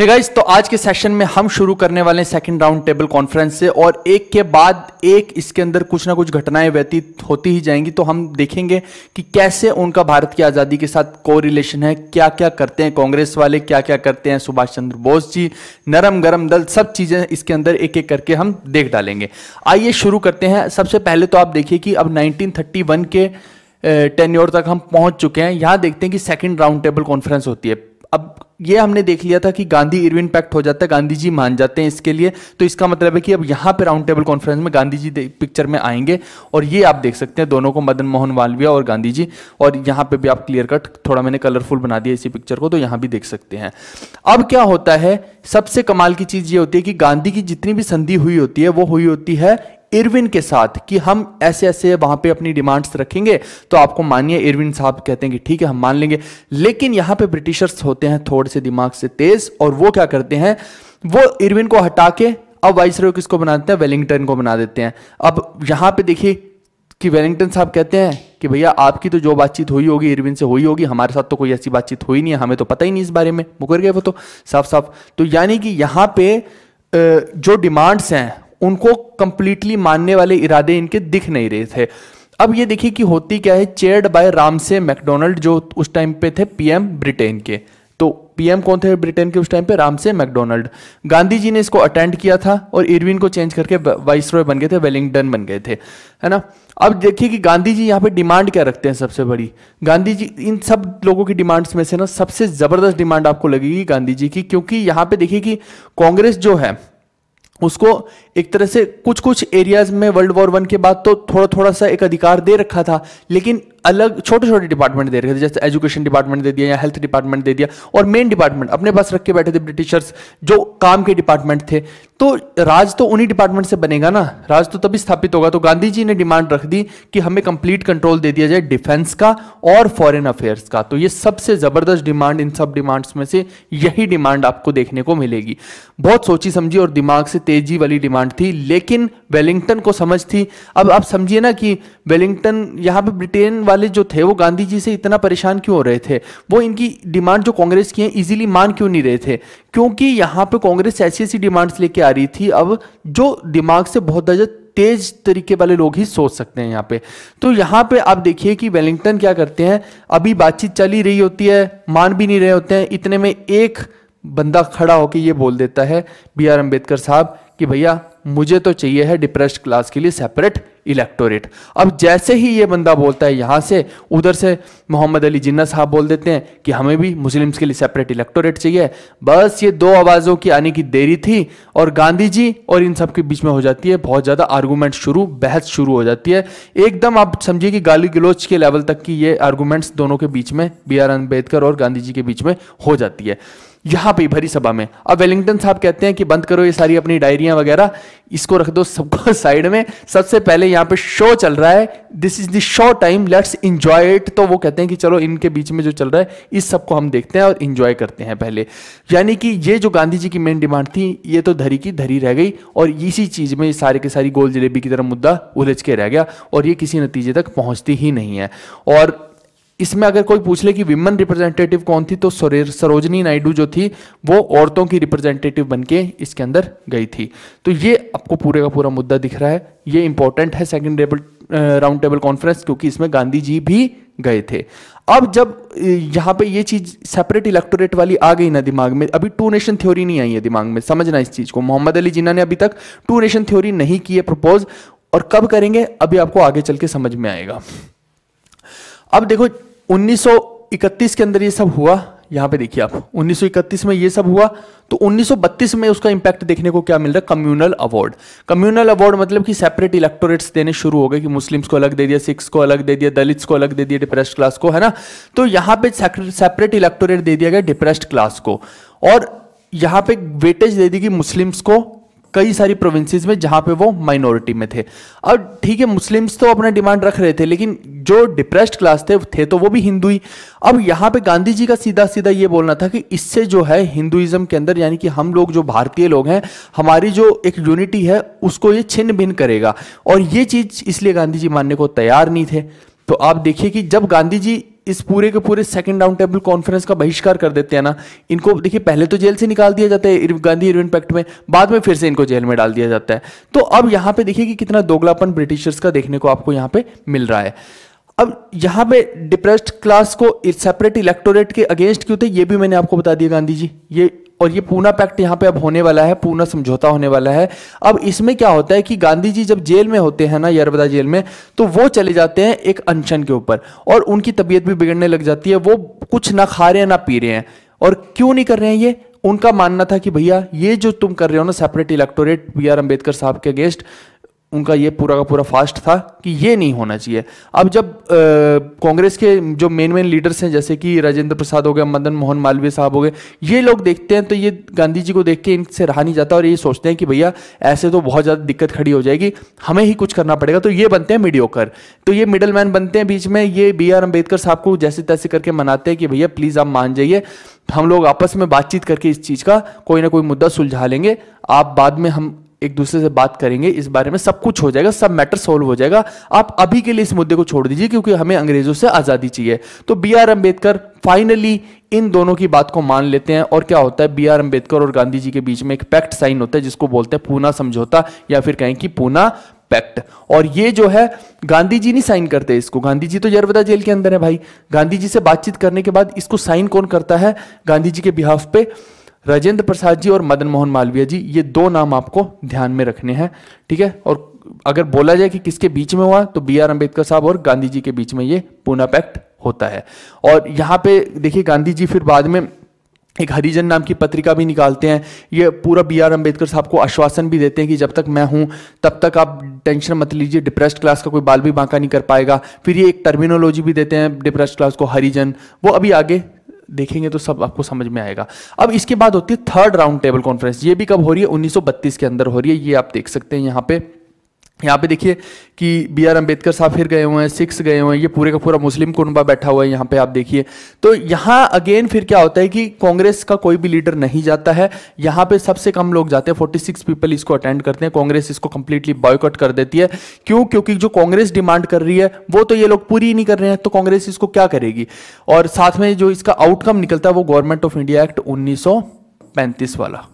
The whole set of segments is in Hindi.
हे hey गाइस तो आज के सेशन में हम शुरू करने वाले हैं सेकंड राउंड टेबल कॉन्फ्रेंस से और एक के बाद एक इसके अंदर कुछ ना कुछ घटनाएं व्यतीत होती ही जाएंगी तो हम देखेंगे कि कैसे उनका भारत की आज़ादी के साथ को रिलेशन है क्या क्या करते हैं कांग्रेस वाले क्या क्या करते हैं सुभाष चंद्र बोस जी नरम गरम दल सब चीज़ें इसके अंदर एक एक करके हम देख डालेंगे आइए शुरू करते हैं सबसे पहले तो आप देखिए कि अब नाइनटीन के टेन तक हम पहुंच चुके हैं यहाँ देखते हैं कि सेकेंड राउंड टेबल कॉन्फ्रेंस होती है अब ये हमने देख लिया था कि गांधी इरविन पैक्ट हो जाता है गांधी जी मान जाते हैं इसके लिए तो इसका मतलब है कि अब यहाँ पे राउंड टेबल कॉन्फ्रेंस में गांधी जी पिक्चर में आएंगे और ये आप देख सकते हैं दोनों को मदन मोहन मालविया और गांधी जी और यहाँ पे भी आप क्लियर कट थोड़ा मैंने कलरफुल बना दिया इसी पिक्चर को तो यहाँ भी देख सकते हैं अब क्या होता है सबसे कमाल की चीज़ ये होती है कि गांधी की जितनी भी संधि हुई होती है वो हुई होती है इरविन के साथ कि हम ऐसे ऐसे वहां पे अपनी डिमांड्स रखेंगे तो आपको मानिए इरविन साहब कहते हैं कि ठीक है हम मान लेंगे लेकिन यहां पे ब्रिटिशर्स होते हैं थोड़े से दिमाग से तेज और वो क्या करते हैं वो इरविन को हटा के अब वाइस किसको बना देते हैं वेलिंगटन को बना देते हैं अब यहां पे देखिए कि वेलिंगटन साहब कहते हैं कि भैया आपकी तो जो बातचीत हुई होगी इरविन से हुई होगी हमारे साथ तो कोई ऐसी बातचीत हुई नहीं है हमें तो पता ही नहीं इस बारे में मुकर गए वो तो साफ साफ तो यानी कि यहाँ पे जो डिमांड्स हैं उनको कंप्लीटली मानने वाले इरादे इनके दिख नहीं रहे थे अब ये देखिए कि होती क्या है चेयर्ड बाय रामसे मैकडोनल्ड जो उस टाइम पे थे पीएम ब्रिटेन के तो पीएम कौन थे ब्रिटेन के उस टाइम पे रामसे मैकडोनल्ड गांधी जी ने इसको अटेंड किया था और इरविन को चेंज करके वाइस रॉय बन गए थे वेलिंगटन बन गए थे है ना अब देखिए कि गांधी जी यहाँ पे डिमांड क्या रखते हैं सबसे बड़ी गांधी जी इन सब लोगों की डिमांड्स में से ना सबसे ज़बरदस्त डिमांड आपको लगेगी गांधी जी की क्योंकि यहाँ पे देखिए कि कांग्रेस जो है उसको एक तरह से कुछ कुछ एरियाज में वर्ल्ड वॉर वन के बाद तो थोड़ा थोड़ा सा एक अधिकार दे रखा था लेकिन अलग छोटे छोटे डिपार्टमेंट दे रखे थे जैसे एजुकेशन डिपार्टमेंट दे दिया या हेल्थ डिपार्टमेंट दे दिया और मेन डिपार्टमेंट अपने पास रख के बैठे थे ब्रिटिशर्स जो काम के डिपार्टमेंट थे तो राज तो उन्हीं डिपार्टमेंट से बनेगा ना राज तो तभी स्थापित होगा तो गांधी जी ने डिमांड रख दी कि हमें कंप्लीट कंट्रोल दे दिया जाए डिफेंस का और फॉरेन अफेयर्स का तो ये सबसे ज़बरदस्त डिमांड इन सब डिमांड्स में से यही डिमांड आपको देखने को मिलेगी बहुत सोची समझी और दिमाग से तेजी वाली डिमांड डिमांड थी लेकिन वेलिंगटन को समझ थी अब आप समझिए ना कि वेलिंगटन यहाँ पे ब्रिटेन वाले जो थे वो गांधी जी से इतना परेशान क्यों हो रहे थे वो इनकी डिमांड जो कांग्रेस की है इजीली मान क्यों नहीं रहे थे क्योंकि यहाँ पे कांग्रेस ऐसी ऐसी डिमांड्स लेके आ रही थी अब जो दिमाग से बहुत ज़्यादा तेज तरीके वाले लोग ही सोच सकते हैं यहाँ पे तो यहाँ पे आप देखिए कि वेलिंगटन क्या करते हैं अभी बातचीत चली रही होती है मान भी नहीं रहे होते हैं इतने में एक बंदा खड़ा होकर ये बोल देता है बी आर अम्बेडकर साहब कि भैया मुझे तो चाहिए है डिप्रेस क्लास के लिए सेपरेट इलेक्टोरेट अब जैसे ही ये बंदा बोलता है यहाँ से उधर से मोहम्मद अली जिन्ना साहब बोल देते हैं कि हमें भी मुस्लिम्स के लिए सेपरेट इलेक्टोरेट चाहिए बस ये दो आवाज़ों की आने की देरी थी और गांधी जी और इन सब के बीच में हो जाती है बहुत ज़्यादा आर्गूमेंट शुरू बहस शुरू हो जाती है एकदम आप समझिए कि गाली गलोच के लेवल तक की ये आर्गूमेंट्स दोनों के बीच में बी आर अम्बेडकर और गांधी जी के बीच में हो जाती है यहां पर भरी सभा में अब वेलिंगटन साहब कहते हैं कि बंद करो ये सारी अपनी डायरियां वगैरह इसको रख दो सबको साइड में सबसे पहले यहां पे शो चल रहा है this is do time let's enjoy it तो वो कहते हैं कि चलो इनके बीच में जो चल रहा है इस सबको हम देखते हैं और इंजॉय करते हैं पहले यानी कि ये जो गांधी जी की मेन डिमांड थी ये तो धरी की धरी रह गई और इसी चीज में सारे के सारी गोल जलेबी की तरह मुद्दा उलझ के रह गया और ये किसी नतीजे तक पहुंचती ही नहीं है और इसमें अगर कोई पूछ ले कि विमेन रिप्रेजेंटेटिव कौन थी तो सरोजनी नायडू जो थी वो औरतों की रिप्रेजेंटेटिव बन के इसके अंदर गई थी तो ये आपको पूरे का पूरा मुद्दा दिख रहा है ये इंपॉर्टेंट है सेकेंड राउंड टेबल कॉन्फ्रेंस क्योंकि इसमें गांधी जी भी गए थे अब जब यहां पे ये चीज सेपरेट इलेक्टोरेट वाली आ गई ना दिमाग में अभी टू नेशन थ्योरी नहीं आई है दिमाग में समझना इस चीज को मोहम्मद अली जिन्ना ने अभी तक टू नेशन थ्योरी नहीं की है प्रपोज और कब करेंगे अभी आपको आगे चल के समझ में आएगा अब देखो 1931 के अंदर ये सब हुआ यहां पे देखिए आप 1931 में ये सब हुआ तो 1932 में उसका इंपैक्ट देखने को क्या मिल रहा है कम्युनल अवार्ड कम्युनल अवार्ड मतलब कि सेपरेट इलेक्टोरेट्स देने शुरू हो गए कि मुस्लिम्स को अलग दे दिया सिक्स को अलग दे दिया दलित्स को अलग दे दिया डिप्रेस्ड क्लास को है ना तो यहां पर सेपरेट इलेक्टोरेट दे दिया गया डिप्रेस्ड क्लास को और यहां पे वेटेज दे दी गई मुस्लिम्स को कई सारी प्रोविंसेस में जहां पे वो माइनॉरिटी में थे अब ठीक है मुस्लिम्स तो अपना डिमांड रख रहे थे लेकिन जो डिप्रेस्ड क्लास थे थे तो वो भी हिंदू ही अब यहाँ पे गांधी जी का सीधा सीधा ये बोलना था कि इससे जो है हिंदुइज्म के अंदर यानी कि हम लोग जो भारतीय लोग हैं हमारी जो एक यूनिटी है उसको ये छिन्न भिन्न करेगा और ये चीज़ इसलिए गांधी जी मानने को तैयार नहीं थे तो आप देखिए कि जब गांधी जी इस पूरे के पूरे सेकंड राउंड टेबल कॉन्फ्रेंस का बहिष्कार कर देते हैं ना इनको देखिए पहले तो जेल से निकाल दिया जाता है गांधी इरविन पैक्ट में बाद में फिर से इनको जेल में डाल दिया जाता है तो अब यहां पे देखिए कि कितना दोगलापन ब्रिटिशर्स का देखने को आपको यहां पे मिल रहा है अब यहां पे डिप्रेस्ड क्लास को सेपरेट इलेक्टोरेट के अगेंस्ट क्यों थे ये भी मैंने आपको बता दिया गांधी जी ये और ये पूना पैक्ट यहाँ पे अब होने वाला है पूना समझौता होने वाला है अब इसमें क्या होता है कि गांधी जी जब जेल में होते हैं ना यरबदा जेल में तो वो चले जाते हैं एक अनशन के ऊपर और उनकी तबीयत भी बिगड़ने लग जाती है वो कुछ ना खा रहे हैं ना पी रहे हैं और क्यों नहीं कर रहे हैं ये उनका मानना था कि भैया ये जो तुम कर रहे हो ना separate electorate B R Ambedkar साहब के अगेंस्ट उनका ये पूरा का पूरा फास्ट था कि ये नहीं होना चाहिए अब जब कांग्रेस के जो मेन मेन लीडर्स हैं जैसे कि राजेंद्र प्रसाद हो गए मदन मोहन मालवीय साहब हो गए ये लोग देखते हैं तो ये गांधी जी को देख के इनसे रहा नहीं जाता और ये सोचते हैं कि भैया ऐसे तो बहुत ज़्यादा दिक्कत खड़ी हो जाएगी हमें ही कुछ करना पड़ेगा तो ये बनते हैं मीडियोकर तो ये मिडल मैन बनते हैं बीच में ये बी आर अम्बेडकर साहब को जैसे तैसे करके मनाते हैं कि भैया प्लीज़ आप मान जाइए हम लोग आपस में बातचीत करके इस चीज़ का कोई ना कोई मुद्दा सुलझा लेंगे आप बाद में हम एक दूसरे से बात करेंगे इस बारे में सब कुछ हो जाएगा सब मैटर सोल्व हो जाएगा आप अभी के लिए इस मुद्दे को छोड़ दीजिए क्योंकि हमें अंग्रेजों से आज़ादी चाहिए तो बी आर अम्बेडकर फाइनली इन दोनों की बात को मान लेते हैं और क्या होता है बी आर अंबेडकर और गांधी जी के बीच में एक पैक्ट साइन होता है जिसको बोलते हैं पूना समझौता या फिर कहें कि पूना पैक्ट और ये जो है गांधी जी नहीं साइन करते इसको गांधी जी तो यरवदा जेल के अंदर है भाई गांधी जी से बातचीत करने के बाद इसको साइन कौन करता है गांधी जी के बिहाफ पे राजेंद्र प्रसाद जी और मदन मोहन मालवीय जी ये दो नाम आपको ध्यान में रखने हैं ठीक है और अगर बोला जाए कि किसके बीच में हुआ तो बी आर अम्बेडकर साहब और गांधी जी के बीच में ये पूना पैक्ट होता है और यहाँ पे देखिए गांधी जी फिर बाद में एक हरिजन नाम की पत्रिका भी निकालते हैं ये पूरा बी आर अम्बेडकर साहब को आश्वासन भी देते हैं कि जब तक मैं हूँ तब तक आप टेंशन मत लीजिए डिप्रेस्ड क्लास का कोई बाल भी बांका नहीं कर पाएगा फिर ये एक टर्मिनोलॉजी भी देते हैं डिप्रेस्ड क्लास को हरिजन वो अभी आगे देखेंगे तो सब आपको समझ में आएगा अब इसके बाद होती है थर्ड राउंड टेबल कॉन्फ्रेंस ये भी कब हो रही है 1932 के अंदर हो रही है ये आप देख सकते हैं यहाँ पे यहाँ पे देखिए कि बी आर अम्बेडकर साहब फिर गए हुए हैं सिक्स गए हुए हैं ये पूरे का पूरा मुस्लिम कुनबा बैठा हुआ है यहाँ पे आप देखिए तो यहाँ अगेन फिर क्या होता है कि कांग्रेस का कोई भी लीडर नहीं जाता है यहाँ पे सबसे कम लोग जाते हैं फोर्टी सिक्स पीपल इसको अटेंड करते हैं कांग्रेस इसको कंप्लीटली बॉयकट कर देती है क्यों क्योंकि जो कांग्रेस डिमांड कर रही है वो तो ये लोग पूरी नहीं कर रहे हैं तो कांग्रेस इसको क्या करेगी और साथ में जो इसका आउटकम निकलता है वो गवर्नमेंट ऑफ इंडिया एक्ट उन्नीस वाला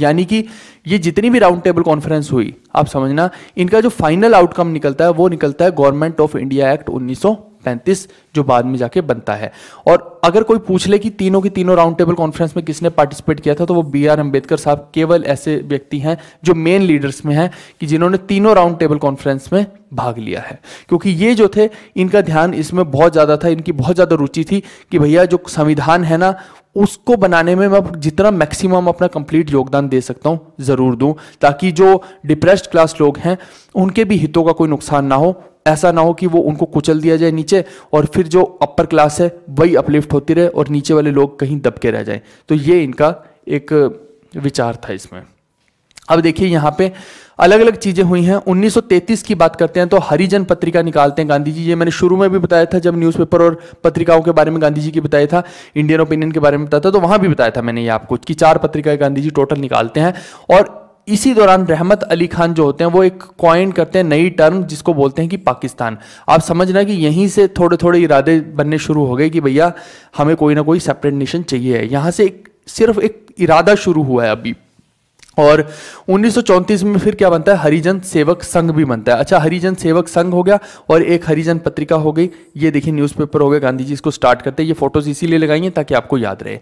यानी कि ये जितनी भी राउंड टेबल कॉन्फ्रेंस हुई आप समझना इनका जो फाइनल आउटकम निकलता है वो निकलता है गवर्नमेंट ऑफ इंडिया एक्ट उन्नीस पैंतीस जो बाद में जाके बनता है और अगर कोई पूछ ले कि तीनों की तीनों राउंड टेबल कॉन्फ्रेंस में किसने पार्टिसिपेट किया था तो वो बी आर अम्बेडकर साहब केवल ऐसे व्यक्ति हैं जो मेन लीडर्स में हैं कि जिन्होंने तीनों राउंड टेबल कॉन्फ्रेंस में भाग लिया है क्योंकि ये जो थे इनका ध्यान इसमें बहुत ज़्यादा था इनकी बहुत ज़्यादा रुचि थी कि भैया जो संविधान है ना उसको बनाने में मैं जितना मैक्सिमम अपना कंप्लीट योगदान दे सकता हूँ ज़रूर दूँ ताकि जो डिप्रेस्ड क्लास लोग हैं उनके भी हितों का कोई नुकसान ना हो ऐसा ना हो कि वो उनको कुचल दिया जाए नीचे और फिर जो अपर क्लास है वही अपलिफ्ट होती रहे और नीचे वाले लोग कहीं दबके रह जाएं तो ये इनका एक विचार था इसमें अब देखिए यहाँ पे अलग अलग चीजें हुई हैं 1933 की बात करते हैं तो हरिजन पत्रिका निकालते हैं गांधी जी ये मैंने शुरू में भी बताया था जब न्यूज़पेपर और पत्रिकाओं के बारे में गांधी जी की बताया था इंडियन ओपिनियन के बारे में बताया था तो वहां भी बताया था मैंने ये आपको कि चार पत्रिकाएं गांधी जी टोटल निकालते हैं और इसी दौरान रहमत अली खान जो होते हैं वो एक क्वाइन करते हैं नई टर्म जिसको बोलते हैं कि पाकिस्तान आप समझना कि यहीं से थोड़े थोड़े इरादे बनने शुरू हो गए कि भैया हमें कोई ना कोई सेपरेट नेशन चाहिए यहाँ से एक सिर्फ एक इरादा शुरू हुआ है अभी और 1934 में फिर क्या बनता है हरिजन सेवक संघ भी बनता है अच्छा हरिजन सेवक संघ हो गया और एक हरिजन पत्रिका हो गई ये देखिए न्यूज़पेपर हो गया गांधी जी इसको स्टार्ट करते हैं ये फोटोज इसीलिए लगाइए ताकि आपको याद रहे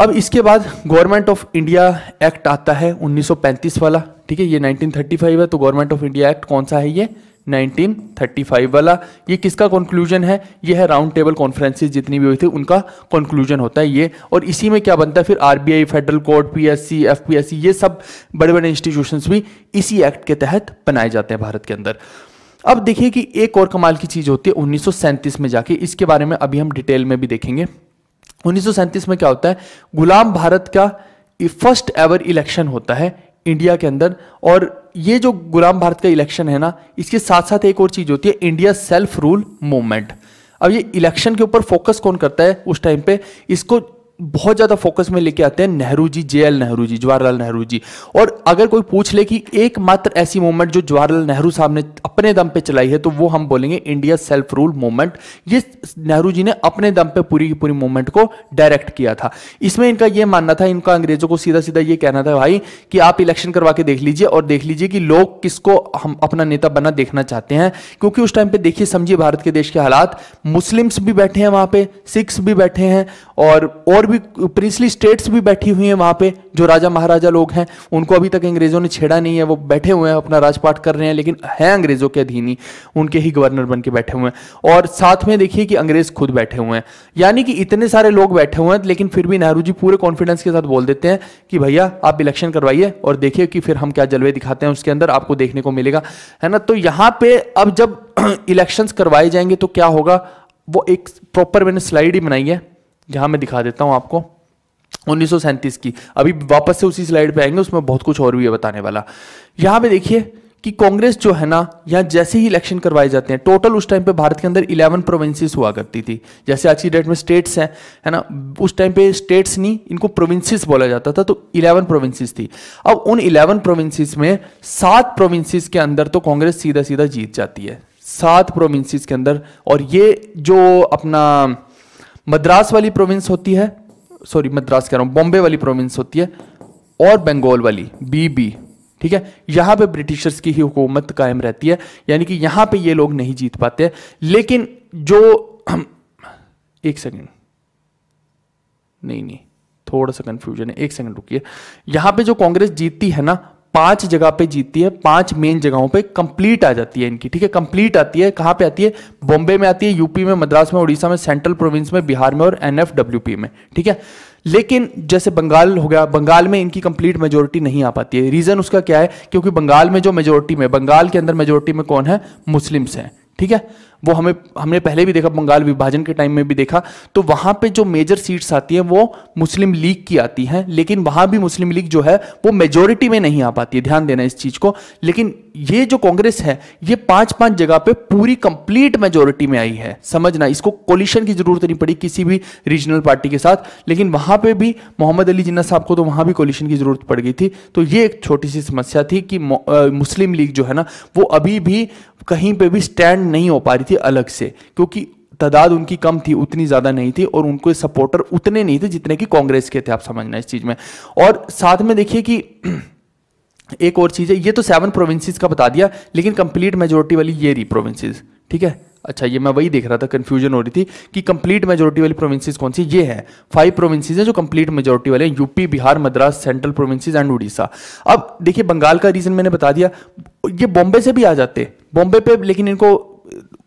अब इसके बाद गवर्नमेंट ऑफ इंडिया एक्ट आता है 1935 वाला ठीक है ये 1935 है तो गवर्नमेंट ऑफ इंडिया एक्ट कौन सा है ये 1935 वाला ये किसका कंक्लूजन है ये है राउंड टेबल कॉन्फ्रेंसिस जितनी भी हुई थी उनका कंक्लूजन होता है ये और इसी में क्या बनता है फिर RBI federal court PSC FPSC ये सब बड़े बड़े इंस्टीट्यूशंस भी इसी एक्ट के तहत बनाए जाते हैं भारत के अंदर अब देखिए कि एक और कमाल की चीज़ होती है उन्नीस में जाके इसके बारे में अभी हम डिटेल में भी देखेंगे उन्नीस में क्या होता है गुलाम भारत का फर्स्ट एवर इलेक्शन होता है इंडिया के अंदर और ये जो गुलाम भारत का इलेक्शन है ना इसके साथ साथ एक और चीज होती है इंडिया सेल्फ रूल मूवमेंट अब ये इलेक्शन के ऊपर फोकस कौन करता है उस टाइम पे इसको बहुत ज़्यादा फोकस में लेके आते हैं नेहरू जी जे नेहरू जी जवाहरलाल नेहरू जी और अगर कोई पूछ ले कि एकमात्र ऐसी मूवमेंट जो जवाहरलाल नेहरू साहब ने अपने दम पे चलाई है तो वो हम बोलेंगे इंडिया सेल्फ रूल मूवमेंट ये नेहरू जी ने अपने दम पे पूरी की पूरी मूवमेंट को डायरेक्ट किया था इसमें इनका यह मानना था इनका अंग्रेजों को सीधा सीधा ये कहना था भाई कि आप इलेक्शन करवा के देख लीजिए और देख लीजिए कि लोग किसको हम अपना नेता बना देखना चाहते हैं क्योंकि उस टाइम पर देखिए समझिए भारत के देश के हालात मुस्लिम्स भी बैठे हैं वहां पर सिख्स भी बैठे हैं और भी प्रिंसली स्टेट्स भी बैठी हुई हैं वहाँ पे जो राजा महाराजा लोग हैं उनको अभी तक अंग्रेजों ने छेड़ा नहीं है वो बैठे हुए हैं अपना राजपाट कर रहे हैं लेकिन हैं अंग्रेजों के अधीन ही उनके ही गवर्नर बन के बैठे हुए हैं और साथ में देखिए कि अंग्रेज खुद बैठे हुए हैं यानी कि इतने सारे लोग बैठे हुए हैं लेकिन फिर भी नेहरू जी पूरे कॉन्फिडेंस के साथ बोल देते हैं कि भैया आप इलेक्शन करवाइए और देखिए कि फिर हम क्या जलवे दिखाते हैं उसके अंदर आपको देखने को मिलेगा है ना तो यहाँ पे अब जब इलेक्शंस करवाए जाएंगे तो क्या होगा वो एक प्रॉपर मैंने स्लाइड ही बनाई है यहाँ मैं दिखा देता हूँ आपको उन्नीस की अभी वापस से उसी स्लाइड पे आएंगे उसमें बहुत कुछ और भी है बताने वाला यहाँ पे देखिए कि कांग्रेस जो है ना यहाँ जैसे ही इलेक्शन करवाए जाते हैं टोटल उस टाइम पे भारत के अंदर 11 प्रोविंसेस हुआ करती थी जैसे आज की डेट में स्टेट्स हैं है ना उस टाइम पे स्टेट्स नहीं इनको प्रोविंसेस बोला जाता था तो 11 प्रोविंसेस थी अब उन 11 प्रोविंसेस में सात प्रोविंसेस के अंदर तो कांग्रेस सीधा सीधा जीत जाती है सात प्रोविंसेस के अंदर और ये जो अपना मद्रास वाली प्रोविंस होती है सॉरी मद्रास कह रहा हूँ बॉम्बे वाली प्रोविंस होती है और बंगाल वाली बीबी ठीक है यहाँ पे ब्रिटिशर्स की ही हुकूमत कायम रहती है यानी कि यहाँ पे ये लोग नहीं जीत पाते लेकिन जो हम एक सेकंड नहीं नहीं थोड़ा सा कंफ्यूजन है एक सेकंड रुकिए यहाँ पे जो कांग्रेस जीतती है ना पांच जगह पे जीतती है पांच मेन जगहों पे कंप्लीट आ जाती है इनकी ठीक है कंप्लीट आती है कहां पे आती है बॉम्बे में आती है यूपी में मद्रास में उड़ीसा में सेंट्रल प्रोविंस में बिहार में और एनएफडब्ल्यूपी में ठीक है लेकिन जैसे बंगाल हो गया बंगाल में इनकी कंप्लीट मेजोरिटी नहीं आ पाती है रीजन उसका क्या है क्योंकि बंगाल में जो मेजोरिटी में बंगाल के अंदर मेजोरिटी में कौन है मुस्लिम्स हैं ठीक है वो हमें हमने पहले भी देखा बंगाल विभाजन के टाइम में भी देखा तो वहां पे जो मेजर सीट्स आती हैं वो मुस्लिम लीग की आती हैं लेकिन वहां भी मुस्लिम लीग जो है वो मेजोरिटी में नहीं आ पाती है ध्यान देना इस चीज को लेकिन ये जो कांग्रेस है ये पांच पांच जगह पे पूरी कंप्लीट मेजोरिटी में आई है समझना इसको कोलिशन की जरूरत नहीं पड़ी किसी भी रीजनल पार्टी के साथ लेकिन वहां पर भी मोहम्मद अली जिन्ना साहब को तो वहां भी कोलिशन की जरूरत पड़ गई थी तो ये एक छोटी सी समस्या थी कि मुस्लिम लीग जो है ना वो अभी भी कहीं पर भी स्टैंड नहीं हो पा रही थी अलग से क्योंकि तादाद उनकी कम थी उतनी ज़्यादा नहीं थी और उनको सपोर्टर उतने नहीं थे जितने कि कांग्रेस के थे आप समझना इस चीज़ में और साथ में देखिए कि एक और चीज़ है ये तो सेवन प्रोविंसेस का बता दिया लेकिन कंप्लीट मेजोरिटी वाली ये रही प्रोविंसेस ठीक है अच्छा ये मैं वही देख रहा था कंफ्यूजन हो रही थी कि कंप्लीट मेजोरिटी वाली प्रोविंसेस कौन सी ये है फाइव प्रोविंसेस हैं जो कंप्लीट मेजोरिटी वाले हैं UP Bihar Madras central provinces and Orissa अब देखिए बंगाल का रीजन मैंने बता दिया ये बॉम्बे से भी आ जाते बॉम्बे पे लेकिन इनको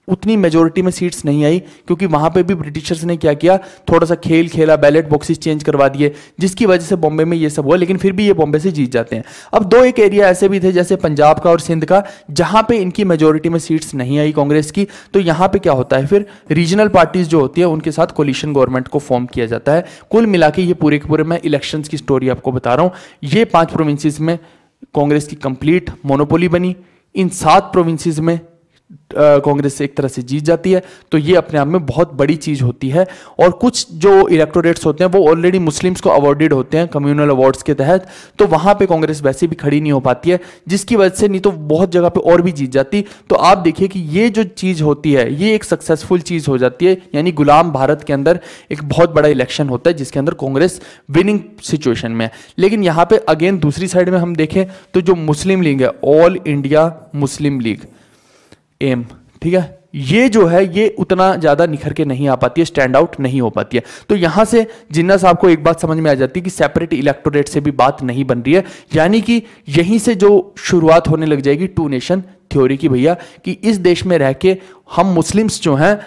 उतनी मेजोरिटी में सीट्स नहीं आई क्योंकि वहां पे भी ब्रिटिशर्स ने क्या किया थोड़ा सा खेल खेला बैलेट बॉक्सेस चेंज करवा दिए जिसकी वजह से बॉम्बे में ये सब हुआ लेकिन फिर भी ये बॉम्बे से जीत जाते हैं अब दो एक एरिया ऐसे भी थे जैसे पंजाब का और सिंध का जहां पे इनकी मेजोरिटी में सीट्स नहीं आई कांग्रेस की तो यहाँ पर क्या होता है फिर रीजनल पार्टीज जो होती है उनके साथ कोलिशन गवर्नमेंट को फॉर्म किया जाता है कुल मिला ये पूरे के पूरे मैं इलेक्शन की स्टोरी आपको बता रहा हूँ ये पांच प्रोविंसेस में कांग्रेस की कंप्लीट मोनोपोली बनी इन सात प्रोविंसेस में कांग्रेस एक तरह से जीत जाती है तो ये अपने आप में बहुत बड़ी चीज़ होती है और कुछ जो इलेक्टोरेट्स होते हैं वो ऑलरेडी मुस्लिम्स को अवॉर्डेड होते हैं कम्युनल अवार्ड्स के तहत तो वहाँ पे कांग्रेस वैसे भी खड़ी नहीं हो पाती है जिसकी वजह से नहीं तो बहुत जगह पे और भी जीत जाती तो आप देखिए कि ये जो चीज़ होती है ये एक सक्सेसफुल चीज़ हो जाती है यानी गुलाम भारत के अंदर एक बहुत बड़ा इलेक्शन होता है जिसके अंदर कांग्रेस विनिंग सिचुएशन में है लेकिन यहाँ पर अगेन दूसरी साइड में हम देखें तो जो मुस्लिम लीग है all India Muslim League M ठीक है ये जो है ये उतना ज़्यादा निखर के नहीं आ पाती है स्टैंड आउट नहीं हो पाती है तो यहां से जिन्ना साहब को एक बात समझ में आ जाती है कि सेपरेट इलेक्टोरेट से भी बात नहीं बन रही है यानी कि यहीं से जो शुरुआत होने लग जाएगी टू नेशन थ्योरी की भैया कि इस देश में रह के हम मुस्लिम्स जो हैं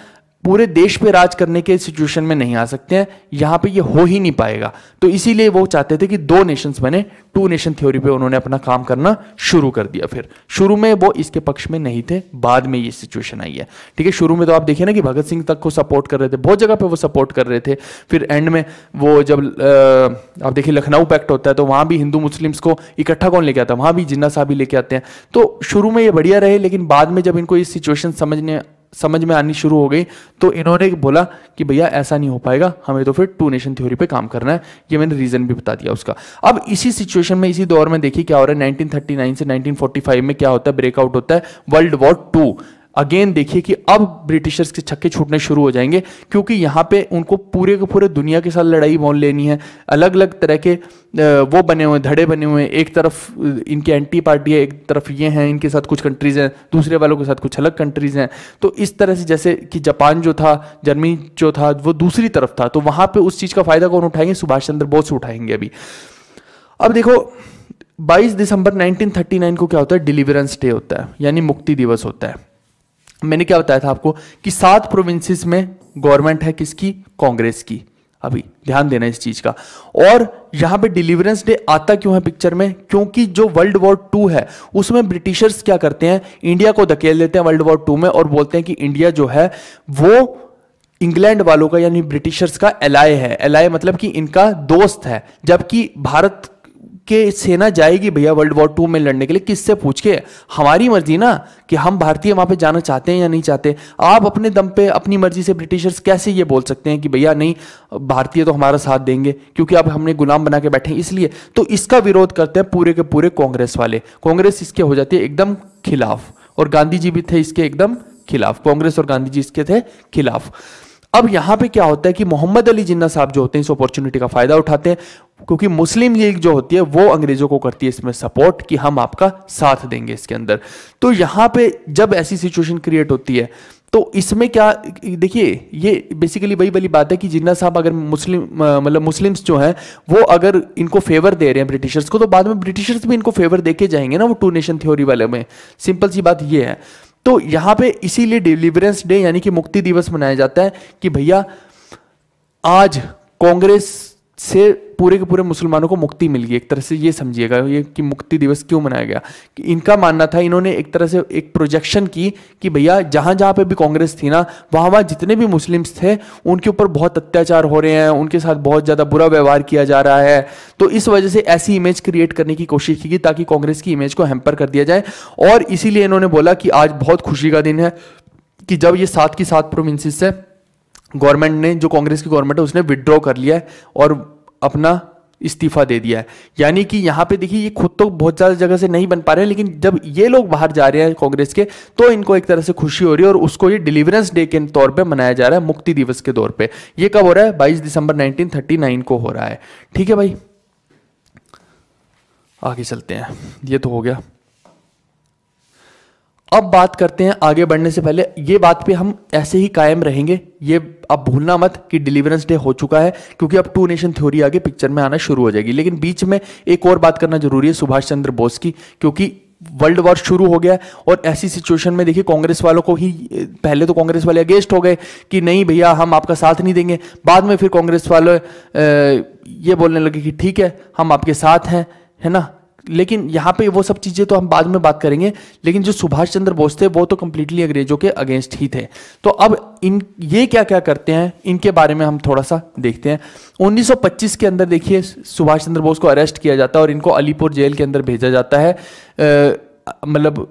पूरे देश पे राज करने के सिचुएशन में नहीं आ सकते हैं यहाँ पे ये हो ही नहीं पाएगा तो इसीलिए वो चाहते थे कि दो नेशंस बने टू नेशन थ्योरी पे उन्होंने अपना काम करना शुरू कर दिया फिर शुरू में वो इसके पक्ष में नहीं थे बाद में ये सिचुएशन आई है ठीक है शुरू में तो आप देखिए ना कि भगत सिंह तक को सपोर्ट कर रहे थे बहुत जगह पर वो सपोर्ट कर रहे थे फिर एंड में वो जब आप देखिए लखनऊ पैक्ट होता है तो वहाँ भी हिंदू मुस्लिम्स को इकट्ठा कौन लेके आता है वहाँ भी जिन्ना साहब भी लेके आते हैं तो शुरू में ये बढ़िया रहे लेकिन बाद में जब इनको ये सिचुएशन समझने समझ में आनी शुरू हो गई तो इन्होंने बोला कि भैया ऐसा नहीं हो पाएगा हमें तो फिर टू नेशन थ्योरी पे काम करना है ये मैंने रीजन भी बता दिया उसका अब इसी सिचुएशन में इसी दौर में देखिए क्या हो रहा है 1939 से 1945 में क्या होता है ब्रेकआउट होता है वर्ल्ड वॉर टू अगेन देखिए कि अब ब्रिटिशर्स के छक्के छूटने शुरू हो जाएंगे क्योंकि यहाँ पे उनको पूरे के पूरे दुनिया के साथ लड़ाई मोल लेनी है अलग अलग तरह के वो बने हुए धड़े बने हुए हैं एक तरफ इनकी एंटी पार्टी है एक तरफ ये हैं इनके साथ कुछ कंट्रीज़ हैं दूसरे वालों के साथ कुछ अलग कंट्रीज़ हैं तो इस तरह से जैसे कि जापान जो था जर्मनी जो था वो दूसरी तरफ था तो वहाँ पर उस चीज़ का फ़ायदा कौन उठाएंगे सुभाष चंद्र बोस उठाएंगे अभी अब देखो 22 दिसंबर 1939 को क्या होता है डिलीवरेंस डे होता है यानी मुक्ति दिवस होता है मैंने क्या बताया था आपको कि सात प्रोविंसेस में गवर्नमेंट है किसकी कांग्रेस की अभी ध्यान देना इस चीज का और यहां पे डिलीवरेंस डे आता क्यों है पिक्चर में क्योंकि जो वर्ल्ड वॉर टू है उसमें ब्रिटिशर्स क्या करते हैं इंडिया को धकेल देते हैं वर्ल्ड वॉर टू में और बोलते हैं कि इंडिया जो है वो इंग्लैंड वालों का यानी ब्रिटिशर्स का एलाय है एलाय मतलब कि इनका दोस्त है जबकि भारत के सेना जाएगी भैया वर्ल्ड वॉर टू में लड़ने के लिए किससे पूछ के हमारी मर्जी ना कि हम भारतीय वहां पे जाना चाहते हैं या नहीं चाहते आप अपने दम पे अपनी मर्जी से ब्रिटिशर्स कैसे ये बोल सकते हैं कि भैया नहीं भारतीय तो हमारा साथ देंगे क्योंकि अब हमने गुलाम बना के बैठे इसलिए तो इसका विरोध करते हैं पूरे के पूरे कांग्रेस वाले कांग्रेस इसके हो जाती है एकदम खिलाफ और गांधी जी भी थे इसके एकदम खिलाफ कांग्रेस और गांधी जी इसके थे खिलाफ अब यहां पे क्या होता है कि मोहम्मद अली जिन्ना साहब जो होते हैं इस अपॉर्चुनिटी का फायदा उठाते हैं क्योंकि मुस्लिम लीग जो होती है वो अंग्रेजों को करती है इसमें सपोर्ट कि हम आपका साथ देंगे इसके अंदर तो यहां पे जब ऐसी सिचुएशन क्रिएट होती है तो इसमें क्या देखिए ये बेसिकली वही वाली बात है कि जिन्ना साहब अगर मुस्लिम मतलब मुस्लिम्स जो हैं वो अगर इनको फेवर दे रहे हैं ब्रिटिशर्स को तो बाद में ब्रिटिशर्स भी इनको फेवर दे के जाएंगे ना वो टू नेशन थ्योरी वाले में सिंपल सी बात ये है तो यहां पे इसीलिए डिलीवरेंस डे यानी कि मुक्ति दिवस मनाया जाता है कि भैया आज कांग्रेस से पूरे के पूरे मुसलमानों को मुक्ति मिल गई एक तरह से ये समझिएगा ये कि मुक्ति दिवस क्यों मनाया गया कि इनका मानना था इन्होंने एक तरह से एक प्रोजेक्शन की कि भैया जहाँ जहाँ पे भी कांग्रेस थी ना वहाँ वहाँ जितने भी मुस्लिम्स थे उनके ऊपर बहुत अत्याचार हो रहे हैं उनके साथ बहुत ज़्यादा बुरा व्यवहार किया जा रहा है तो इस वजह से ऐसी इमेज क्रिएट करने की कोशिश की गई ताकि कांग्रेस की इमेज को हैम्पर कर दिया जाए और इसीलिए इन्होंने बोला कि आज बहुत खुशी का दिन है कि जब ये सात की सात प्रोविंसेस से गवर्नमेंट ने जो कांग्रेस की गवर्नमेंट है उसने विड्रॉ कर लिया है और अपना इस्तीफा दे दिया है यानी कि यहाँ पे देखिए ये खुद तो बहुत ज़्यादा जगह से नहीं बन पा रहे हैं लेकिन जब ये लोग बाहर जा रहे हैं कांग्रेस के तो इनको एक तरह से खुशी हो रही है और उसको ये डिलीवरेंस डे के तौर पे मनाया जा रहा है मुक्ति दिवस के तौर पे ये कब हो रहा है 22 दिसंबर 1939 को हो रहा है ठीक है भाई आगे चलते हैं ये तो हो गया अब बात करते हैं आगे बढ़ने से पहले ये बात पे हम ऐसे ही कायम रहेंगे ये अब भूलना मत कि डिलीवरेंस डे हो चुका है क्योंकि अब टू नेशन थ्योरी आगे पिक्चर में आना शुरू हो जाएगी लेकिन बीच में एक और बात करना जरूरी है सुभाष चंद्र बोस की क्योंकि वर्ल्ड वॉर शुरू हो गया और ऐसी सिचुएशन में देखिए कांग्रेस वालों को ही पहले तो कांग्रेस वाले अगेंस्ट हो गए कि नहीं भैया हम आपका साथ नहीं देंगे बाद में फिर कांग्रेस वाले ये बोलने लगे कि ठीक है हम आपके साथ हैं है ना लेकिन यहाँ पे वो सब चीज़ें तो हम बाद में बात करेंगे लेकिन जो सुभाष चंद्र बोस थे वो तो कम्प्लीटली अंग्रेजों के अगेंस्ट ही थे तो अब इन ये क्या क्या करते हैं इनके बारे में हम थोड़ा सा देखते हैं 1925 के अंदर देखिए सुभाष चंद्र बोस को अरेस्ट किया जाता है और इनको अलीपुर जेल के अंदर भेजा जाता है मतलब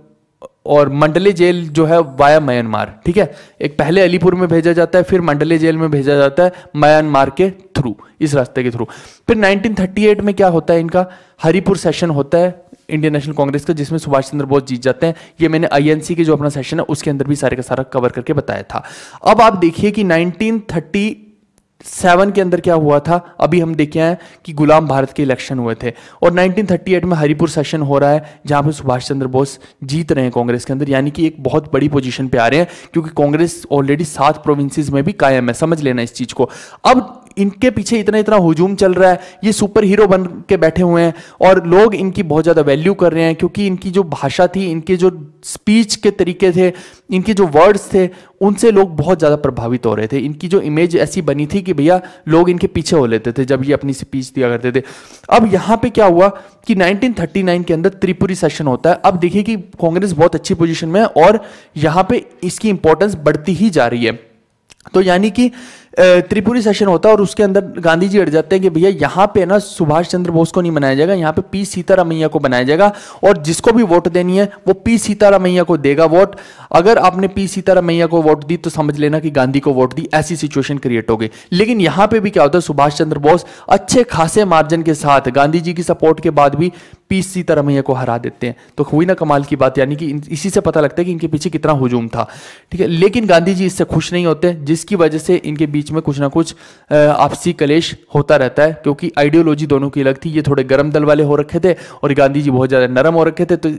और मंडली जेल जो है वाया म्यांमार ठीक है एक पहले अलीपुर में भेजा जाता है फिर मंडली जेल में भेजा जाता है म्यांमार के थ्रू इस रास्ते के थ्रू फिर 1938 में क्या होता है इनका हरिपुर सेशन होता है इंडियन नेशनल कांग्रेस का जिसमें सुभाष चंद्र बोस जीत जाते हैं ये मैंने आईएनसी के जो अपना सेशन है उसके अंदर भी सारे का सारा कवर करके बताया था अब आप देखिए कि 1930 सेवन के अंदर क्या हुआ था अभी हम देखे हैं कि गुलाम भारत के इलेक्शन हुए थे और 1938 में हरिपुर सेशन हो रहा है जहां पे सुभाष चंद्र बोस जीत रहे हैं कांग्रेस के अंदर यानी कि एक बहुत बड़ी पोजीशन पे आ रहे हैं क्योंकि कांग्रेस ऑलरेडी सात प्रोविंसेस में भी कायम है समझ लेना इस चीज को अब इनके पीछे इतना इतना हुजूम चल रहा है ये सुपर हीरो बन के बैठे हुए हैं और लोग इनकी बहुत ज़्यादा वैल्यू कर रहे हैं क्योंकि इनकी जो भाषा थी इनके जो स्पीच के तरीके थे इनके जो वर्ड्स थे उनसे लोग बहुत ज़्यादा प्रभावित हो रहे थे इनकी जो इमेज ऐसी बनी थी कि भैया लोग इनके पीछे हो लेते थे जब ये अपनी स्पीच दिया करते थे अब यहाँ पे क्या हुआ कि 1939 के अंदर त्रिपुरी सेशन होता है अब देखिए कि कांग्रेस बहुत अच्छी पोजिशन में है और यहाँ पर इसकी इंपॉर्टेंस बढ़ती ही जा रही है तो यानी कि त्रिपुरी सेशन होता है और उसके अंदर गांधी जी अड़ जाते हैं कि भैया यहाँ पे ना सुभाष चंद्र बोस को नहीं मनाया जाएगा यहाँ पे पी सीतारामैया को बनाया जाएगा और जिसको भी वोट देनी है वो पी सीतारामैया को देगा वोट अगर आपने पी सीतारामैया को वोट दी तो समझ लेना कि गांधी को वोट दी ऐसी सिचुएशन क्रिएट हो गई लेकिन यहाँ पर भी क्या होता है सुभाष चंद्र बोस अच्छे खासे मार्जिन के साथ गांधी जी की सपोर्ट के बाद भी पी सीतारामैया को हरा देते हैं तो हुई ना कमाल की बात यानी कि इसी से पता लगता है कि इनके पीछे कितना हजूम था ठीक है लेकिन गांधी जी इससे खुश नहीं होते जिसकी वजह से इनके बीच में कुछ ना कुछ आपसी कलेश होता रहता है क्योंकि आइडियोलॉजी दोनों की अलग थी ये थोड़े गर्म दल वाले हो रखे थे और गांधी जी बहुत ज़्यादा नरम हो रखे थे तो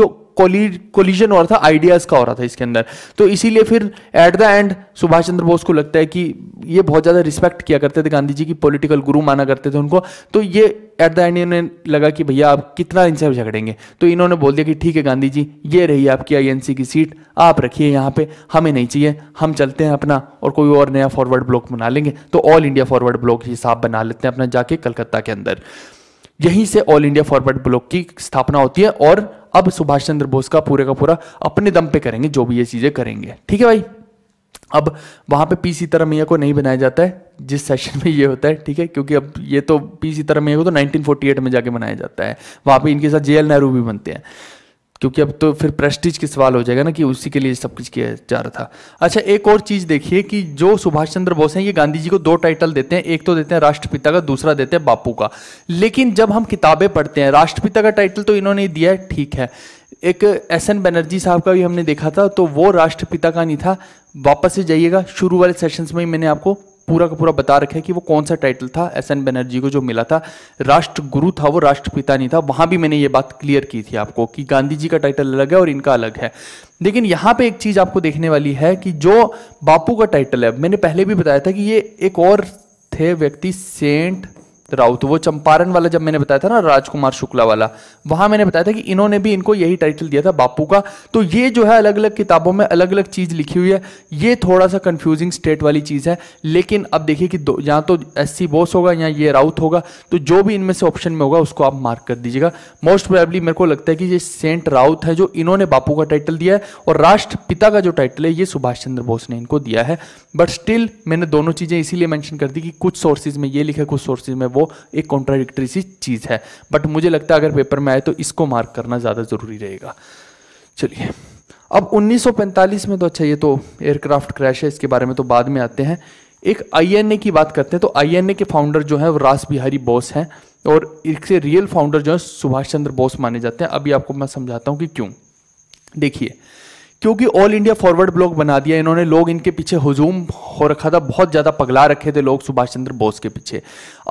जो कोलिजन हो रहा था आइडियाज का हो रहा था इसके अंदर तो इसीलिए फिर at the end Subhash Chandra Bose को लगता है कि ये बहुत ज़्यादा रिस्पेक्ट किया करते थे गांधी जी की पॉलिटिकल गुरु माना करते थे उनको तो ये एट द एंड इन्होंने लगा कि भैया आप कितना इनसे झगड़ेंगे तो इन्होंने बोल दिया कि ठीक है गांधी जी ये रही आपकी आई की सीट आप रखिए यहाँ पे हमें नहीं चाहिए हम चलते हैं अपना और कोई और नया फॉरवर्ड ब्लॉक बना लेंगे तो ऑल इंडिया फॉरवर्ड ब्लॉक हिसाब बना लेते हैं अपना जाके कलकत्ता के अंदर यहीं से ऑल इंडिया फॉरवर्ड ब्लॉक की स्थापना होती है और अब सुभाष चंद्र बोस का पूरे का पूरा अपने दम पे करेंगे जो भी ये चीज़ें करेंगे ठीक है भाई अब वहां पे पी तरमैया को नहीं बनाया जाता है जिस सेशन में ये होता है ठीक है क्योंकि अब ये तो पी सीतारमैया को तो 1948 में जाके बनाया जाता है वहां पे इनके साथ जे एल नेहरू भी बनते हैं क्योंकि अब तो फिर प्रेस्टीज के सवाल हो जाएगा ना कि उसी के लिए सब कुछ किया जा रहा था अच्छा एक और चीज़ देखिए कि जो सुभाष चंद्र बोस हैं ये गांधी जी को दो टाइटल देते हैं एक तो देते हैं राष्ट्रपिता का दूसरा देते हैं बापू का लेकिन जब हम किताबें पढ़ते हैं राष्ट्रपिता का टाइटल तो इन्होंने दिया है ठीक है एक एस एन बनर्जी साहब का भी हमने देखा था तो वो राष्ट्रपिता का नहीं था वापस से जाइएगा शुरू वाले सेशंस में ही मैंने आपको पूरा का पूरा बता रखा है कि वो कौन सा टाइटल था एस एन बनर्जी को जो मिला था राष्ट्र गुरु था वो राष्ट्रपिता नहीं था वहां भी मैंने ये बात क्लियर की थी आपको कि गांधी जी का टाइटल अलग है और इनका अलग है लेकिन यहाँ पे एक चीज आपको देखने वाली है कि जो बापू का टाइटल है मैंने पहले भी बताया था कि ये एक और थे व्यक्ति सेंट राव तो वो चंपारण वाला जब मैंने बताया था ना राजकुमार शुक्ला वाला वहां मैंने बताया था कि इन्होंने भी इनको यही टाइटल दिया था बापू का तो ये जो है अलग अलग किताबों में अलग अलग चीज लिखी हुई है ये थोड़ा सा कंफ्यूजिंग स्टेट वाली चीज है लेकिन अब देखिए कि दो यहाँ तो एस बोस होगा या ये राउत होगा तो जो भी इनमें से ऑप्शन में होगा उसको आप मार्क कर दीजिएगा मोस्ट प्रोबेबली मेरे को लगता है कि ये सेंट राउत है जो इन्होंने बापू का टाइटल दिया है और राष्ट्रपिता का जो टाइटल है ये सुभाष चंद्र बोस ने इनको दिया है बट स्टिल मैंने दोनों चीजें इसीलिए मैंशन कर दी कि कुछ सोर्सेज में ये लिखा कुछ सोर्सेज में वो वो एक कॉन्ट्राडिक्टरी सी चीज़ है बट मुझे लगता है अगर पेपर में आए तो इसको मार्क करना ज़्यादा ज़रूरी रहेगा चलिए अब 1945 में तो अच्छा ये तो एयरक्राफ्ट क्रैश है इसके बारे में तो बाद में आते हैं एक आईएनए की बात करते हैं तो आईएनए के फाउंडर जो है वो रास बिहारी बोस हैं और इसके रियल फाउंडर जो है सुभाष चंद्र बोस माने जाते हैं अभी आपको मैं समझाता हूँ कि क्यों देखिए क्योंकि ऑल इंडिया फॉरवर्ड ब्लॉक बना दिया इन्होंने लोग इनके पीछे हजूम हो रखा था बहुत ज़्यादा पगला रखे थे लोग सुभाष चंद्र बोस के पीछे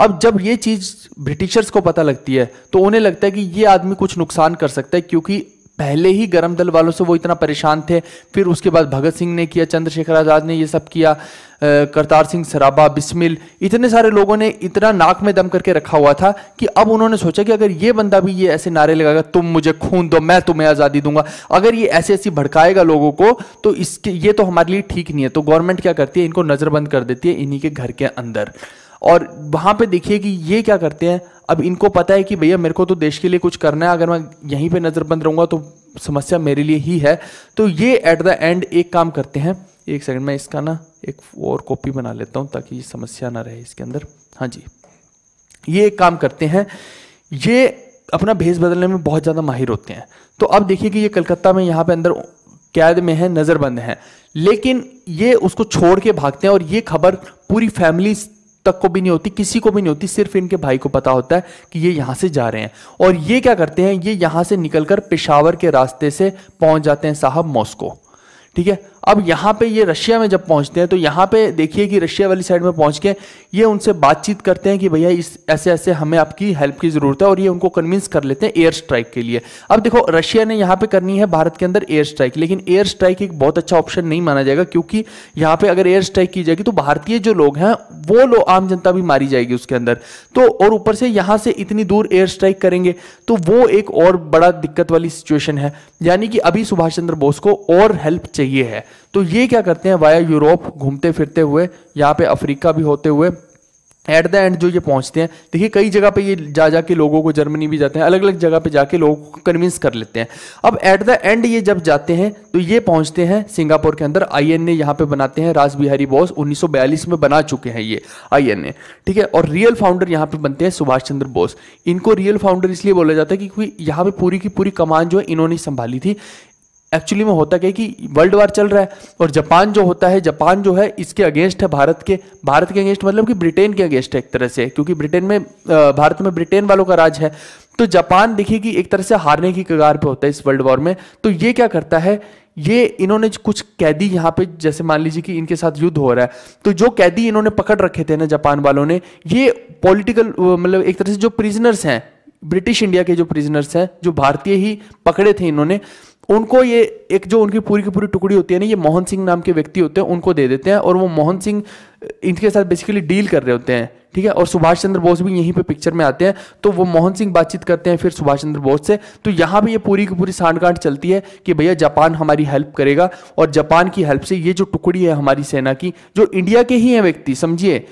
अब जब ये चीज़ ब्रिटिशर्स को पता लगती है तो उन्हें लगता है कि ये आदमी कुछ नुकसान कर सकता है क्योंकि पहले ही गर्म दल वालों से वो इतना परेशान थे फिर उसके बाद भगत सिंह ने किया चंद्रशेखर आज़ाद ने ये सब किया करतार सिंह सराबा बिस्मिल इतने सारे लोगों ने इतना नाक में दम करके रखा हुआ था कि अब उन्होंने सोचा कि अगर ये बंदा भी ये ऐसे नारे लगाएगा तुम मुझे खून दो मैं तुम्हें आज़ादी दूंगा अगर ये ऐसे ऐसी भड़काएगा लोगों को तो इसके ये तो हमारे लिए ठीक नहीं है तो गवर्नमेंट क्या करती है इनको नज़रबंद कर देती है इन्हीं के घर के अंदर और वहाँ पे देखिए कि ये क्या करते हैं अब इनको पता है कि भैया मेरे को तो देश के लिए कुछ करना है अगर मैं यहीं पे नज़रबंद रहूंगा तो समस्या मेरे लिए ही है तो ये एट द एंड एक काम करते हैं एक सेकंड मैं इसका ना एक और कॉपी बना लेता हूँ ताकि ये समस्या ना रहे इसके अंदर हाँ जी ये एक काम करते हैं ये अपना भेज बदलने में बहुत ज़्यादा माहिर होते हैं तो अब देखिए कि ये कलकत्ता में यहाँ पे अंदर कैद में है नज़रबंद है लेकिन ये उसको छोड़ के भागते हैं और ये खबर पूरी फैमिली तक को भी नहीं होती किसी को भी नहीं होती सिर्फ इनके भाई को पता होता है कि ये यहाँ से जा रहे हैं और ये क्या करते हैं ये यहाँ से निकलकर पेशावर के रास्ते से पहुँच जाते हैं साहब मॉस्को ठीक है अब यहाँ पे ये रशिया में जब पहुँचते हैं तो यहाँ पे देखिए कि रशिया वाली साइड में पहुँच के ये उनसे बातचीत करते हैं कि भैया इस ऐसे ऐसे हमें आपकी हेल्प की ज़रूरत है और ये उनको कन्विंस कर लेते हैं एयर स्ट्राइक के लिए अब देखो रशिया ने यहाँ पे करनी है भारत के अंदर एयर स्ट्राइक लेकिन एयर स्ट्राइक एक बहुत अच्छा ऑप्शन नहीं माना जाएगा क्योंकि यहाँ पर अगर एयर स्ट्राइक की जाएगी तो भारतीय जो लोग हैं वो लोग आम जनता भी मारी जाएगी उसके अंदर तो और ऊपर से यहाँ से इतनी दूर एयर स्ट्राइक करेंगे तो वो एक और बड़ा दिक्कत वाली सिचुएशन है यानी कि अभी सुभाष चंद्र बोस को और हेल्प चाहिए है तो ये क्या करते हैं वाया यूरोप घूमते फिरते हुए यहाँ पे अफ्रीका भी होते हुए एट द एंड जो ये पहुंचते हैं देखिए कई जगह पे ये जा जा के लोगों को जर्मनी भी जाते हैं अलग अलग जगह पे जाके लोगों को कन्विंस कर लेते हैं अब एट द एंड ये जब जाते हैं तो ये पहुंचते हैं सिंगापुर के अंदर आई एन ए यहाँ पे बनाते हैं राज बिहारी बोस 1942 में बना चुके हैं ये आई एन ए ठीक है और रियल फाउंडर यहाँ पे बनते हैं सुभाष चंद्र बोस इनको रियल फाउंडर इसलिए बोला जाता है क्योंकि यहाँ पे पूरी की पूरी कमान जो है इन्होंने संभाली थी एक्चुअली में होता क्या कि वर्ल्ड वार चल रहा है और जापान जो होता है जापान जो है इसके अगेंस्ट है भारत के भारत के अगेंस्ट मतलब कि ब्रिटेन के अगेंस्ट है एक तरह से क्योंकि ब्रिटेन में भारत में ब्रिटेन वालों का राज है तो जापान देखिए कि एक तरह से हारने की कगार पे होता है इस वर्ल्ड वॉर में तो ये क्या करता है ये इन्होंने कुछ कैदी यहाँ पे जैसे मान लीजिए कि इनके साथ युद्ध हो रहा है तो जो कैदी इन्होंने पकड़ रखे थे ना जापान वालों ने ये पॉलिटिकल मतलब एक तरह से जो प्रिजनर्स हैं ब्रिटिश इंडिया के जो प्रिजनर्स हैं जो भारतीय ही पकड़े थे इन्होंने उनको ये एक जो उनकी पूरी की पूरी टुकड़ी होती है ना ये मोहन सिंह नाम के व्यक्ति होते हैं उनको दे देते हैं और वो मोहन सिंह इनके साथ बेसिकली डील कर रहे होते हैं ठीक है और सुभाष चंद्र बोस भी यहीं पे पिक्चर में आते हैं तो वो मोहन सिंह बातचीत करते हैं फिर सुभाष चंद्र बोस से तो यहाँ भी ये पूरी की पूरी सांठगांठ चलती है कि भैया जापान हमारी हेल्प करेगा और जापान की हेल्प से ये जो टुकड़ी है हमारी सेना की जो इंडिया के ही है व्यक्ति समझिए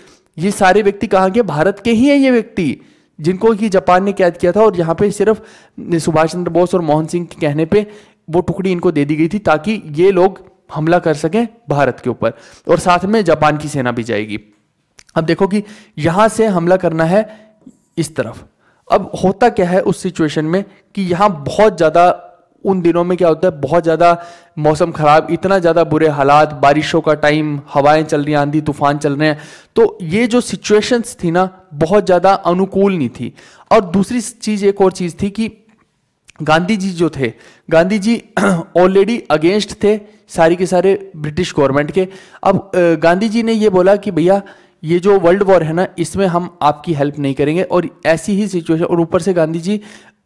ये सारे व्यक्ति कहाँ के भारत के ही हैं ये व्यक्ति जिनको कि जापान ने कैद किया था और यहाँ पे सिर्फ सुभाष चंद्र बोस और मोहन सिंह के कहने पे वो टुकड़ी इनको दे दी गई थी ताकि ये लोग हमला कर सकें भारत के ऊपर और साथ में जापान की सेना भी जाएगी अब देखो कि यहाँ से हमला करना है इस तरफ अब होता क्या है उस सिचुएशन में कि यहाँ बहुत ज़्यादा उन दिनों में क्या होता है बहुत ज़्यादा मौसम ख़राब इतना ज़्यादा बुरे हालात बारिशों का टाइम हवाएं चल रही आंधी तूफान चल रहे हैं तो ये जो सिचुएशंस थी ना बहुत ज़्यादा अनुकूल नहीं थी और दूसरी चीज़ एक और चीज़ थी कि गांधी जी जो थे गांधी जी ऑलरेडी अगेंस्ट थे सारी के सारे ब्रिटिश गवर्नमेंट के अब गांधी जी ने ये बोला कि भैया ये जो वर्ल्ड वॉर है ना इसमें हम आपकी हेल्प नहीं करेंगे और ऐसी ही सिचुएशन और ऊपर से गांधी जी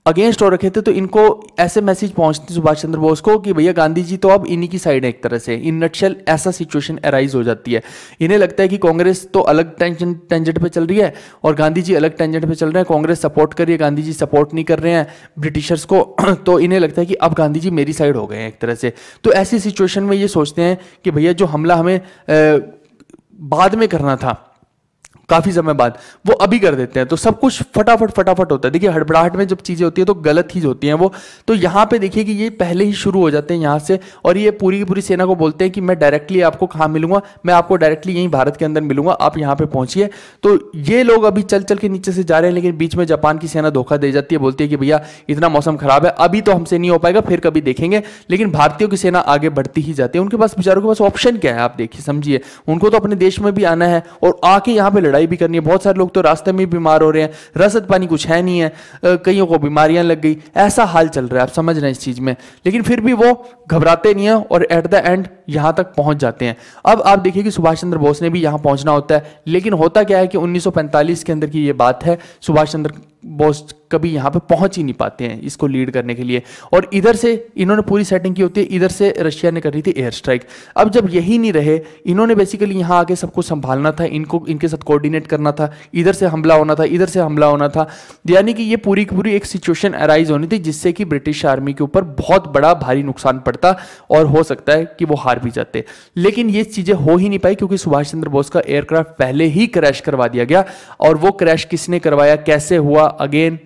अगेंस्ट हो रखे थे तो इनको ऐसे मैसेज पहुंचते सुभाष चंद्र बोस को कि भैया गांधी जी तो अब इन्हीं की साइड है एक तरह से इन नटशेल ऐसा सिचुएशन अराइज हो जाती है इन्हें लगता है कि कांग्रेस तो अलग टेंशन टेंजेंट पे चल रही है और गांधी जी अलग टेंजेंट पे चल रहे हैं कांग्रेस सपोर्ट कर रही है गांधी जी सपोर्ट नहीं कर रहे हैं ब्रिटिशर्स को तो इन्हें लगता है कि अब गांधी जी मेरी साइड हो गए हैं एक तरह से तो ऐसी सिचुएशन में ये सोचते हैं कि भैया जो हमला हमें बाद में करना था काफ़ी समय बाद वो अभी कर देते हैं तो सब कुछ फटाफट फटाफट होता है देखिए हड़बड़ाहट में जब चीज़ें होती है तो गलत ही होती है वो तो यहां पर देखिए कि ये पहले ही शुरू हो जाते हैं यहां से और ये पूरी की पूरी सेना को बोलते हैं कि मैं डायरेक्टली आपको कहा मिलूंगा मैं आपको डायरेक्टली यहीं भारत के अंदर मिलूंगा आप यहां पर पहुंचिए तो ये लोग अभी चल चल के नीचे से जा रहे हैं लेकिन बीच में जापान की सेना धोखा दे जाती है बोलती है कि भैया इतना मौसम खराब है अभी तो हमसे नहीं हो पाएगा फिर कभी देखेंगे लेकिन भारतीयों की सेना आगे बढ़ती ही जाती है उनके पास बेचारों के पास ऑप्शन क्या है आप देखिए समझिए उनको तो अपने देश में भी आना है और आके यहाँ पे लड़ाई लड़ाई भी करनी है बहुत सारे लोग तो रास्ते में बीमार हो रहे हैं रसद पानी कुछ है नहीं है कईयों को बीमारियां लग गई ऐसा हाल चल रहा है आप समझ रहे हैं इस चीज़ में लेकिन फिर भी वो घबराते नहीं हैं और एट द एंड यहाँ तक पहुँच जाते हैं अब आप देखिए कि सुभाष चंद्र बोस ने भी यहाँ पहुँचना होता है लेकिन होता क्या है कि 1945 के अंदर की ये बात है सुभाष चंद्र बॉस कभी यहाँ पे पहुंच ही नहीं पाते हैं इसको लीड करने के लिए और इधर से इन्होंने पूरी सेटिंग की होती है इधर से रशिया ने कर रही थी एयर स्ट्राइक अब जब यही नहीं रहे इन्होंने बेसिकली यहाँ आके सबको संभालना था इनको इनके साथ कोऑर्डिनेट करना था इधर से हमला होना था इधर से हमला होना था यानी कि ये पूरी की पूरी एक सिचुएशन अराइज होनी थी जिससे कि ब्रिटिश आर्मी के ऊपर बहुत बड़ा भारी नुकसान पड़ता और हो सकता है कि वो हार भी जाते लेकिन ये चीज़ें हो ही नहीं पाई क्योंकि सुभाष चंद्र बोस का एयरक्राफ्ट पहले ही क्रैश करवा दिया गया और वो क्रैश किसने करवाया कैसे हुआ अगेन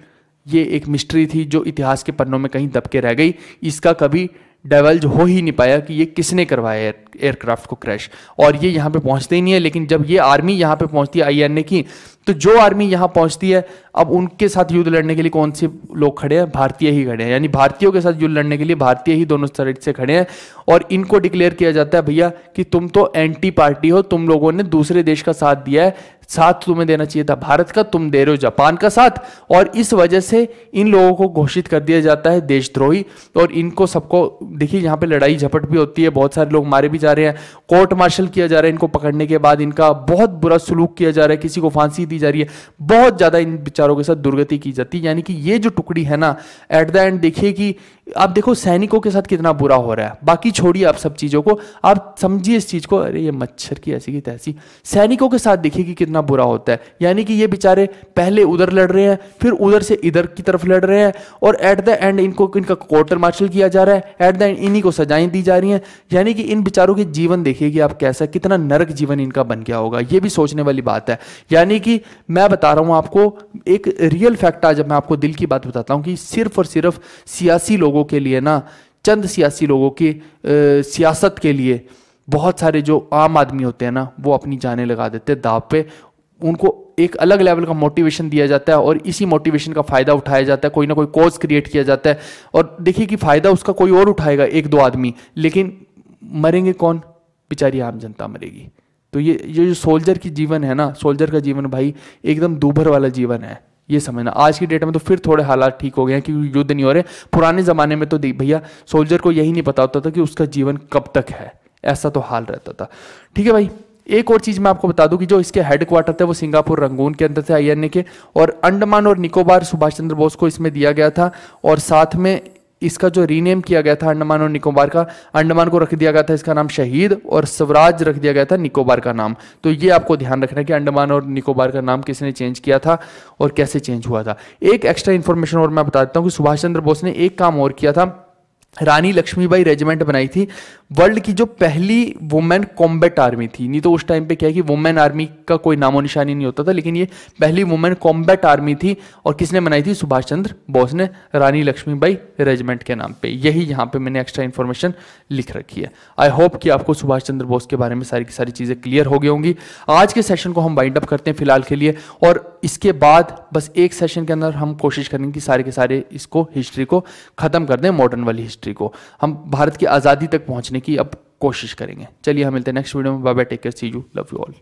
ये एक मिस्ट्री थी जो इतिहास के पन्नों में कहीं दबके रह गई इसका कभी डेवल्ज हो ही नहीं पाया कि ये किसने करवाया एयर एयरक्राफ्ट को क्रैश और ये यहाँ पे पहुँचते ही नहीं है लेकिन जब ये आर्मी यहाँ पे पहुँचती है आई की तो जो आर्मी यहाँ पहुँचती है अब उनके साथ युद्ध लड़ने के लिए कौन से लोग खड़े हैं भारतीय ही खड़े हैं यानी भारतीयों के साथ युद्ध लड़ने के लिए भारतीय ही दोनों साइड से खड़े हैं और इनको डिक्लेयर किया जाता है भैया कि तुम तो एंटी पार्टी हो तुम लोगों ने दूसरे देश का साथ दिया है साथ तुम्हें देना चाहिए था भारत का तुम दे रहे हो जापान का साथ और इस वजह से इन लोगों को घोषित कर दिया जाता है देशद्रोही और इनको सबको देखिए यहाँ पे लड़ाई झपट भी होती है बहुत सारे लोग मारे भी जा रहे हैं कोर्ट मार्शल किया जा रहा है इनको पकड़ने के बाद इनका बहुत बुरा सलूक किया जा रहा है किसी को फांसी दी जा रही है बहुत ज़्यादा इन बिचारों के साथ दुर्गति की जाती है यानी कि ये जो टुकड़ी है ना एट द एंड देखिए कि आप देखो सैनिकों के साथ कितना बुरा हो रहा है बाकी छोड़िए आप सब चीज़ों को आप समझिए इस चीज़ को अरे ये मच्छर की ऐसी की तैसी सैनिकों के साथ देखिए कि कितना कितना बुरा होता है यानी कि ये बेचारे पहले उधर लड़ रहे हैं फिर उधर से इधर की तरफ लड़ रहे हैं और एट द एंड इनको इनका क्वार्टर मार्शल किया जा रहा है एट द एंड इन्हीं को सजाएं दी जा रही हैं यानी कि इन बेचारों के जीवन देखिए कि आप कैसा कितना नरक जीवन इनका बन गया होगा ये भी सोचने वाली बात है यानी कि मैं बता रहा हूँ आपको एक रियल फैक्ट आज मैं आपको दिल की बात बताता हूँ कि सिर्फ और सिर्फ सियासी लोगों के लिए ना चंद सियासी लोगों की सियासत के लिए बहुत सारे जो आम आदमी होते हैं ना वो अपनी जाने लगा देते हैं दाव पे उनको एक अलग लेवल का मोटिवेशन दिया जाता है और इसी मोटिवेशन का फ़ायदा उठाया जाता है कोई ना कोई कोर्स क्रिएट किया जाता है और देखिए कि फ़ायदा उसका कोई और उठाएगा एक दो आदमी लेकिन मरेंगे कौन बेचारी आम जनता मरेगी तो ये ये जो सोल्जर की जीवन है ना सोल्जर का जीवन भाई एकदम दूभर वाला जीवन है ये समझना आज की डेट में तो फिर थोड़े हालात ठीक हो गए हैं क्योंकि युद्ध नहीं हो रहे पुराने ज़माने में तो भैया सोल्जर को यही नहीं पता होता था कि उसका जीवन कब तक है ऐसा तो हाल रहता था ठीक है भाई एक और चीज़ मैं आपको बता दूं कि जो इसके हेडक्वार्टर थे वो सिंगापुर रंगून के अंदर थे आईएनए के और अंडमान और निकोबार सुभाष चंद्र बोस को इसमें दिया गया था और साथ में इसका जो रीनेम किया गया था अंडमान और निकोबार का अंडमान को रख दिया गया था इसका नाम शहीद और स्वराज रख दिया गया था निकोबार का नाम तो ये आपको ध्यान रखना है कि अंडमान और निकोबार का नाम किसने चेंज किया था और कैसे चेंज हुआ था एक एक्स्ट्रा इन्फॉर्मेशन और मैं बता देता हूँ कि सुभाष चंद्र बोस ने एक काम और किया था रानी लक्ष्मीबाई रेजिमेंट बनाई थी वर्ल्ड की जो पहली वुमेन कॉम्बैट आर्मी थी नहीं तो उस टाइम पे क्या है कि वुमेन आर्मी का कोई नामो निशानी नहीं होता था लेकिन ये पहली वुमेन कॉम्बैट आर्मी थी और किसने बनाई थी सुभाष चंद्र बोस ने रानी लक्ष्मीबाई रेजिमेंट के नाम पे यही यहाँ पे मैंने एक्स्ट्रा इन्फॉर्मेशन लिख रखी है आई होप कि आपको सुभाष चंद्र बोस के बारे में सारी की सारी चीज़ें क्लियर हो गई होंगी आज के सेशन को हम बाइंड अप करते हैं फिलहाल के लिए और इसके बाद बस एक सेशन के अंदर हम कोशिश करेंगे कि सारे के सारे इसको हिस्ट्री को ख़त्म कर दें मॉडर्न वाली हिस्ट्री हिस्ट्री को हम भारत की आज़ादी तक पहुँचने की अब कोशिश करेंगे चलिए हम मिलते हैं नेक्स्ट वीडियो में बाबा take care see you love you all